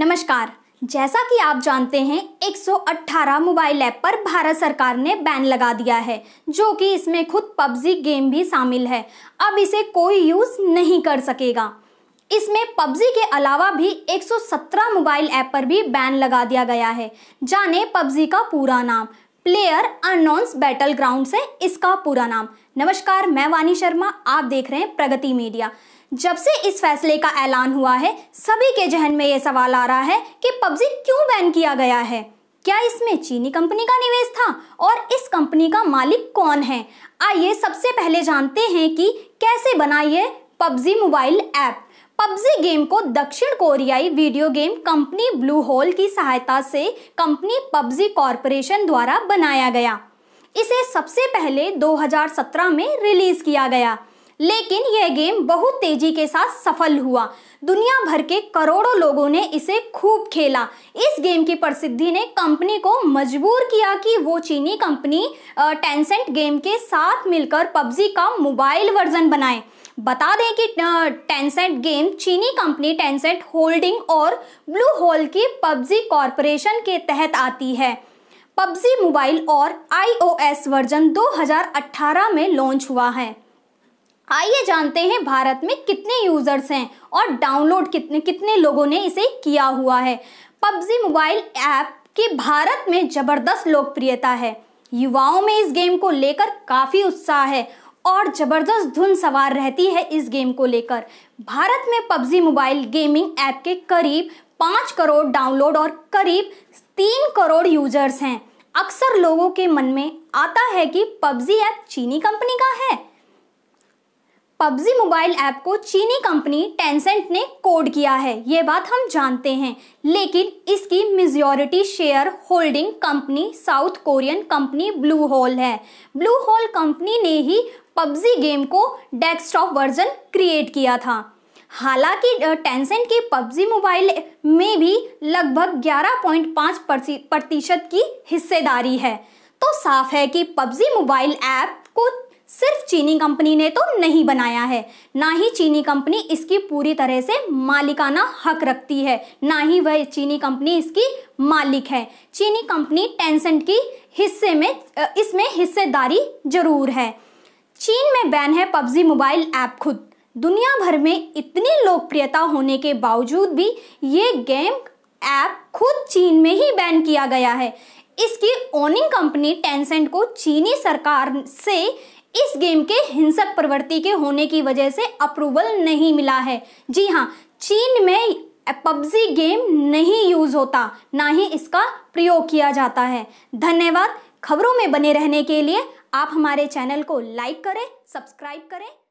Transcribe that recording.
नमस्कार जैसा कि आप जानते हैं 118 मोबाइल ऐप पर भारत सरकार ने बैन लगा दिया है जो कि इसमें खुद पबजी गेम भी शामिल है अब इसे कोई यूज़ नहीं कर सकेगा इसमें पबजी के अलावा भी 117 मोबाइल ऐप पर भी बैन लगा दिया गया है जाने पबजी का पूरा नाम प्लेयर अनोन्स बैटल ग्राउंड है इसका पूरा नाम नमस्कार मैं वानी शर्मा आप देख रहे हैं प्रगति मीडिया जब से इस फैसले का ऐलान हुआ है सभी के जहन में ये सवाल आ रहा है कि पबजी क्यों बैन किया गया है क्या इसमें चीनी कंपनी का निवेश था और इस कंपनी का मालिक कौन है आइए सबसे पहले जानते हैं कि कैसे बना ये PUBG mobile app PUBG game को दक्षिण कोरियाई video game company Blue Hole की सहायता से कंपनी पबजी कॉरपोरेशन द्वारा बनाया गया इसे सबसे पहले 2017 में रिलीज किया गया लेकिन यह गेम बहुत तेजी के साथ सफल हुआ दुनिया भर के करोड़ों लोगों ने इसे खूब खेला इस गेम की प्रसिद्धि ने कंपनी को मजबूर किया कि वो चीनी कंपनी टेंसेंट गेम के साथ मिलकर पबजी का मोबाइल वर्जन बनाए बता दें कि टेंसेंट गेम चीनी कंपनी टेंसेंट होल्डिंग और ब्लू होल की पबजी कॉरपोरेशन के तहत आती है पबजी मोबाइल और आईओएस वर्जन 2018 में लॉन्च हुआ है आइए जानते हैं भारत में कितने यूजर्स हैं और डाउनलोड कितने कितने लोगों ने इसे किया हुआ है पबजी मोबाइल ऐप की भारत में जबरदस्त लोकप्रियता है युवाओं में इस गेम को लेकर काफ़ी उत्साह है और ज़बरदस्त धुन सवार रहती है इस गेम को लेकर भारत में पबजी मोबाइल गेमिंग ऐप के करीब पाँच करोड़ डाउनलोड और करीब तीन करोड़ यूजर्स हैं अक्सर लोगों के मन में आता है कि पबजी ऐप चीनी कंपनी का है पबजी मोबाइल ऐप को चीनी कंपनी टेंसेंट ने कोड किया है ये बात हम जानते हैं लेकिन इसकी majority share holding company south Korean company Blue Hole है ब्लू होल कंपनी ने ही पबजी गेम को डेस्कटॉप वर्जन क्रिएट किया था हालांकि टेंसेंट की पबजी मोबाइल में भी लगभग 11.5 प्रतिशत की हिस्सेदारी है तो साफ है कि पबजी मोबाइल ऐप को चीनी कंपनी ने तो नहीं बनाया है ना ही चीनी कंपनी इसकी पूरी तरह से मालिकाना हक रखती है ना ही वह चीनी कंपनी इसकी मालिक है चीनी कंपनी टेंसेंट की हिस्से में इसमें हिस्सेदारी जरूर है चीन में बैन है पबजी मोबाइल ऐप खुद दुनिया भर में इतनी लोकप्रियता होने के बावजूद भी ये गेम ऐप खुद चीन में ही बैन किया गया है इसकी ओनिंग कंपनी टेंसेंट को चीनी सरकार से इस गेम के हिंसक प्रवृत्ति के होने की वजह से अप्रूवल नहीं मिला है जी हाँ चीन में पबजी गेम नहीं यूज होता ना ही इसका प्रयोग किया जाता है धन्यवाद खबरों में बने रहने के लिए आप हमारे चैनल को लाइक करें सब्सक्राइब करें